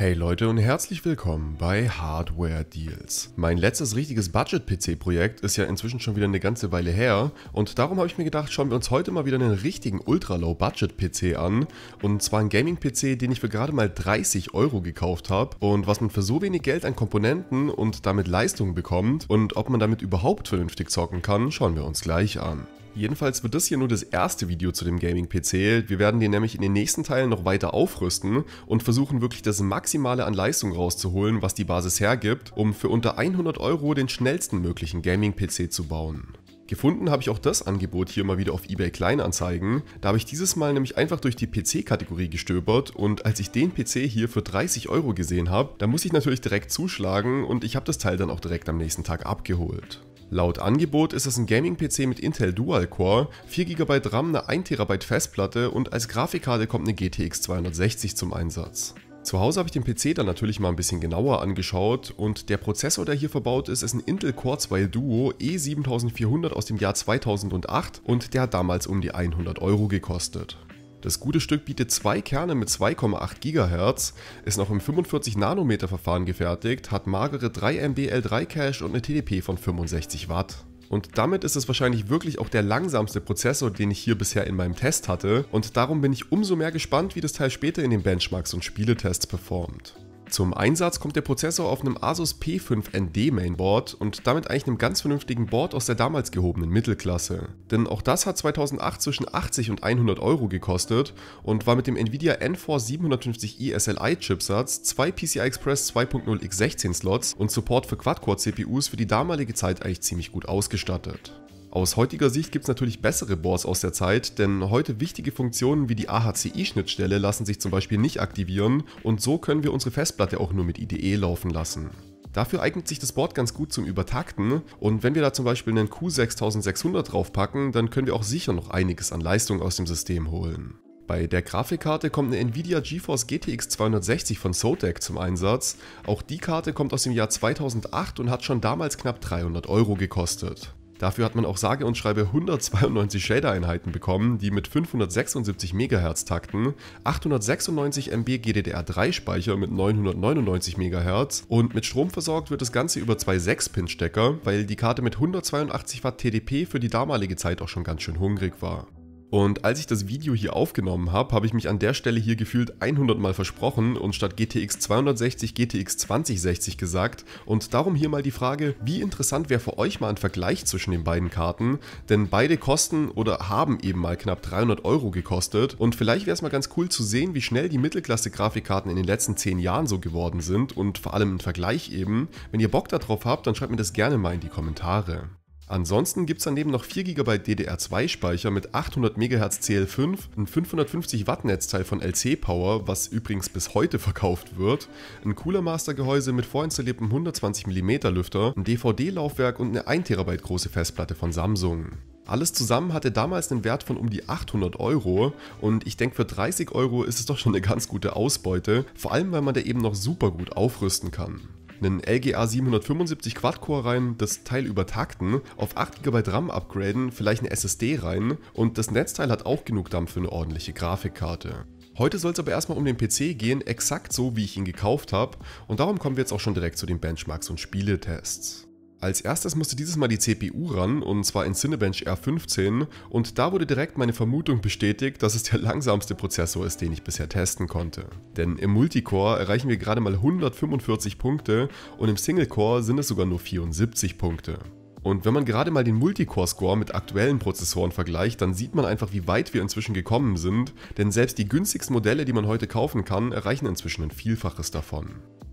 Hey Leute und herzlich willkommen bei Hardware Deals. Mein letztes richtiges Budget-PC-Projekt ist ja inzwischen schon wieder eine ganze Weile her und darum habe ich mir gedacht, schauen wir uns heute mal wieder einen richtigen Ultra-Low-Budget-PC an und zwar einen Gaming-PC, den ich für gerade mal 30 Euro gekauft habe und was man für so wenig Geld an Komponenten und damit Leistung bekommt und ob man damit überhaupt vernünftig zocken kann, schauen wir uns gleich an. Jedenfalls wird das hier nur das erste Video zu dem Gaming-PC. Wir werden den nämlich in den nächsten Teilen noch weiter aufrüsten und versuchen wirklich das Maximale an Leistung rauszuholen, was die Basis hergibt, um für unter 100 Euro den schnellsten möglichen Gaming-PC zu bauen. Gefunden habe ich auch das Angebot hier mal wieder auf eBay Kleinanzeigen. Da habe ich dieses Mal nämlich einfach durch die PC-Kategorie gestöbert und als ich den PC hier für 30 Euro gesehen habe, da muss ich natürlich direkt zuschlagen und ich habe das Teil dann auch direkt am nächsten Tag abgeholt. Laut Angebot ist es ein Gaming-PC mit Intel Dual-Core, 4 GB RAM, eine 1 TB Festplatte und als Grafikkarte kommt eine GTX 260 zum Einsatz. Zu Hause habe ich den PC dann natürlich mal ein bisschen genauer angeschaut und der Prozessor, der hier verbaut ist, ist ein Intel Core 2 Duo E7400 aus dem Jahr 2008 und der hat damals um die 100 Euro gekostet. Das gute Stück bietet zwei Kerne mit 2,8 GHz, ist noch im 45 nanometer Verfahren gefertigt, hat magere 3 MB L3 Cache und eine TDP von 65 Watt. Und damit ist es wahrscheinlich wirklich auch der langsamste Prozessor, den ich hier bisher in meinem Test hatte und darum bin ich umso mehr gespannt, wie das Teil später in den Benchmarks und Spieletests performt. Zum Einsatz kommt der Prozessor auf einem Asus P5ND Mainboard und damit eigentlich einem ganz vernünftigen Board aus der damals gehobenen Mittelklasse. Denn auch das hat 2008 zwischen 80 und 100 Euro gekostet und war mit dem Nvidia N4 750i SLI Chipsatz, zwei PCI Express 2.0 x16 Slots und Support für Quad-Core CPUs für die damalige Zeit eigentlich ziemlich gut ausgestattet. Aus heutiger Sicht gibt es natürlich bessere Boards aus der Zeit, denn heute wichtige Funktionen wie die AHCI-Schnittstelle lassen sich zum Beispiel nicht aktivieren und so können wir unsere Festplatte auch nur mit IDE laufen lassen. Dafür eignet sich das Board ganz gut zum Übertakten und wenn wir da zum Beispiel einen Q6600 draufpacken, dann können wir auch sicher noch einiges an Leistung aus dem System holen. Bei der Grafikkarte kommt eine Nvidia GeForce GTX 260 von Zotac zum Einsatz. Auch die Karte kommt aus dem Jahr 2008 und hat schon damals knapp 300 Euro gekostet. Dafür hat man auch sage und schreibe 192 Shader-Einheiten bekommen, die mit 576 MHz takten, 896 MB GDDR3-Speicher mit 999 MHz und mit Strom versorgt wird das Ganze über zwei 6-Pin-Stecker, weil die Karte mit 182 Watt TDP für die damalige Zeit auch schon ganz schön hungrig war. Und als ich das Video hier aufgenommen habe, habe ich mich an der Stelle hier gefühlt 100 mal versprochen und statt GTX 260 GTX 2060 gesagt. Und darum hier mal die Frage, wie interessant wäre für euch mal ein Vergleich zwischen den beiden Karten, denn beide kosten oder haben eben mal knapp 300 Euro gekostet und vielleicht wäre es mal ganz cool zu sehen, wie schnell die Mittelklasse-Grafikkarten in den letzten 10 Jahren so geworden sind und vor allem im Vergleich eben. Wenn ihr Bock darauf habt, dann schreibt mir das gerne mal in die Kommentare. Ansonsten gibt es daneben noch 4 GB DDR2-Speicher mit 800 MHz CL5, ein 550 Watt Netzteil von LC Power, was übrigens bis heute verkauft wird, ein Cooler Master Gehäuse mit vorinstalliertem 120 mm Lüfter, ein DVD-Laufwerk und eine 1 TB große Festplatte von Samsung. Alles zusammen hatte damals einen Wert von um die 800 Euro und ich denke für 30 Euro ist es doch schon eine ganz gute Ausbeute, vor allem weil man da eben noch super gut aufrüsten kann einen LGA 775 Quad-Core rein, das Teil übertakten, auf 8 GB RAM upgraden, vielleicht eine SSD rein und das Netzteil hat auch genug Dampf für eine ordentliche Grafikkarte. Heute soll es aber erstmal um den PC gehen, exakt so wie ich ihn gekauft habe und darum kommen wir jetzt auch schon direkt zu den Benchmarks und Spieletests. Als erstes musste dieses Mal die CPU ran, und zwar in Cinebench R15, und da wurde direkt meine Vermutung bestätigt, dass es der langsamste Prozessor ist, den ich bisher testen konnte. Denn im Multicore erreichen wir gerade mal 145 Punkte und im Singlecore sind es sogar nur 74 Punkte. Und wenn man gerade mal den Multicore-Score mit aktuellen Prozessoren vergleicht, dann sieht man einfach, wie weit wir inzwischen gekommen sind, denn selbst die günstigsten Modelle, die man heute kaufen kann, erreichen inzwischen ein Vielfaches davon.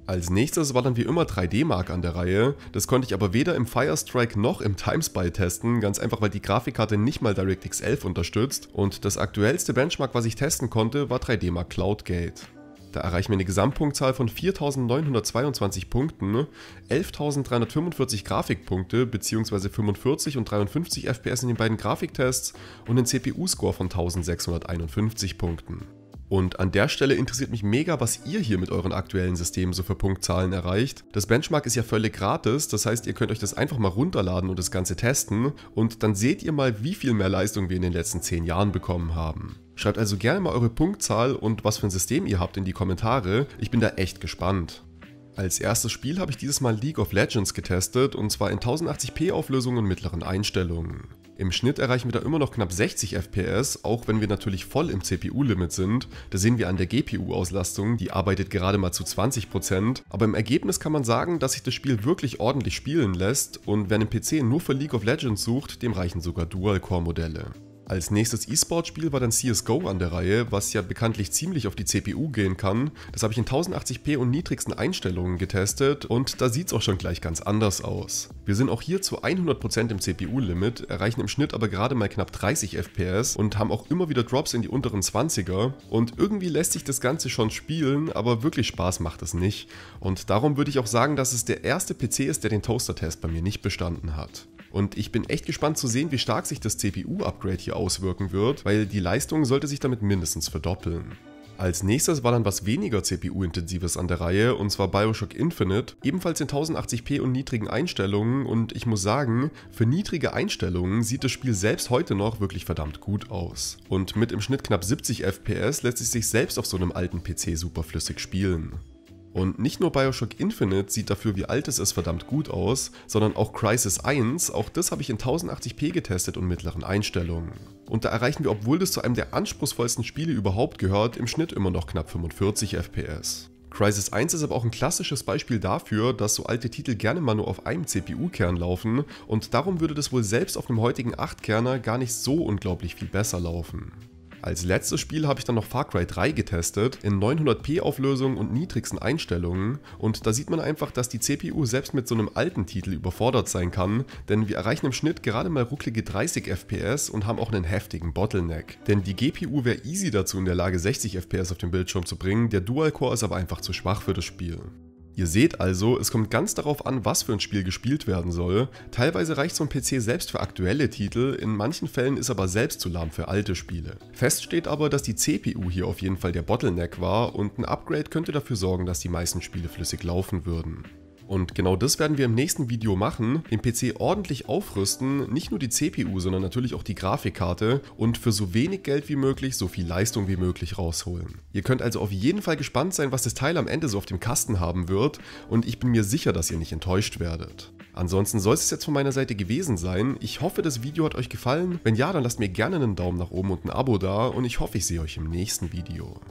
Als nächstes war dann wie immer 3D Mark an der Reihe, das konnte ich aber weder im Firestrike noch im Timespy testen, ganz einfach weil die Grafikkarte nicht mal DirectX 11 unterstützt und das aktuellste Benchmark was ich testen konnte war 3D Mark CloudGate. Da erreichen wir eine Gesamtpunktzahl von 4.922 Punkten, 11.345 Grafikpunkte bzw. 45 und 53 FPS in den beiden Grafiktests und einen CPU-Score von 1.651 Punkten. Und an der Stelle interessiert mich mega, was ihr hier mit euren aktuellen Systemen so für Punktzahlen erreicht. Das Benchmark ist ja völlig gratis, das heißt, ihr könnt euch das einfach mal runterladen und das Ganze testen und dann seht ihr mal, wie viel mehr Leistung wir in den letzten 10 Jahren bekommen haben. Schreibt also gerne mal eure Punktzahl und was für ein System ihr habt in die Kommentare, ich bin da echt gespannt. Als erstes Spiel habe ich dieses Mal League of Legends getestet und zwar in 1080p Auflösung und mittleren Einstellungen. Im Schnitt erreichen wir da immer noch knapp 60 FPS, auch wenn wir natürlich voll im CPU-Limit sind. Da sehen wir an der GPU-Auslastung, die arbeitet gerade mal zu 20%. Aber im Ergebnis kann man sagen, dass sich das Spiel wirklich ordentlich spielen lässt und wer einen PC nur für League of Legends sucht, dem reichen sogar Dual-Core-Modelle. Als nächstes E-Sport-Spiel war dann CSGO an der Reihe, was ja bekanntlich ziemlich auf die CPU gehen kann. Das habe ich in 1080p und niedrigsten Einstellungen getestet und da sieht es auch schon gleich ganz anders aus. Wir sind auch hier zu 100% im CPU-Limit, erreichen im Schnitt aber gerade mal knapp 30 FPS und haben auch immer wieder Drops in die unteren 20er und irgendwie lässt sich das Ganze schon spielen, aber wirklich Spaß macht es nicht. Und darum würde ich auch sagen, dass es der erste PC ist, der den Toaster-Test bei mir nicht bestanden hat. Und ich bin echt gespannt zu sehen, wie stark sich das CPU-Upgrade hier auswirken wird, weil die Leistung sollte sich damit mindestens verdoppeln. Als nächstes war dann was weniger CPU-intensives an der Reihe, und zwar Bioshock Infinite, ebenfalls in 1080p und niedrigen Einstellungen und ich muss sagen, für niedrige Einstellungen sieht das Spiel selbst heute noch wirklich verdammt gut aus. Und mit im Schnitt knapp 70 FPS lässt es sich selbst auf so einem alten PC super flüssig spielen. Und nicht nur Bioshock Infinite sieht dafür, wie alt es ist, verdammt gut aus, sondern auch Crisis 1, auch das habe ich in 1080p getestet und mittleren Einstellungen. Und da erreichen wir, obwohl das zu einem der anspruchsvollsten Spiele überhaupt gehört, im Schnitt immer noch knapp 45 FPS. Crisis 1 ist aber auch ein klassisches Beispiel dafür, dass so alte Titel gerne mal nur auf einem CPU-Kern laufen und darum würde das wohl selbst auf einem heutigen 8-Kerner gar nicht so unglaublich viel besser laufen. Als letztes Spiel habe ich dann noch Far Cry 3 getestet, in 900p Auflösung und niedrigsten Einstellungen und da sieht man einfach, dass die CPU selbst mit so einem alten Titel überfordert sein kann, denn wir erreichen im Schnitt gerade mal rucklige 30 FPS und haben auch einen heftigen Bottleneck. Denn die GPU wäre easy dazu in der Lage 60 FPS auf den Bildschirm zu bringen, der Dual-Core ist aber einfach zu schwach für das Spiel. Ihr seht also, es kommt ganz darauf an, was für ein Spiel gespielt werden soll. Teilweise reicht so ein PC selbst für aktuelle Titel, in manchen Fällen ist aber selbst zu lahm für alte Spiele. Fest steht aber, dass die CPU hier auf jeden Fall der Bottleneck war und ein Upgrade könnte dafür sorgen, dass die meisten Spiele flüssig laufen würden. Und genau das werden wir im nächsten Video machen, den PC ordentlich aufrüsten, nicht nur die CPU, sondern natürlich auch die Grafikkarte und für so wenig Geld wie möglich so viel Leistung wie möglich rausholen. Ihr könnt also auf jeden Fall gespannt sein, was das Teil am Ende so auf dem Kasten haben wird und ich bin mir sicher, dass ihr nicht enttäuscht werdet. Ansonsten soll es jetzt von meiner Seite gewesen sein. Ich hoffe, das Video hat euch gefallen. Wenn ja, dann lasst mir gerne einen Daumen nach oben und ein Abo da und ich hoffe, ich sehe euch im nächsten Video.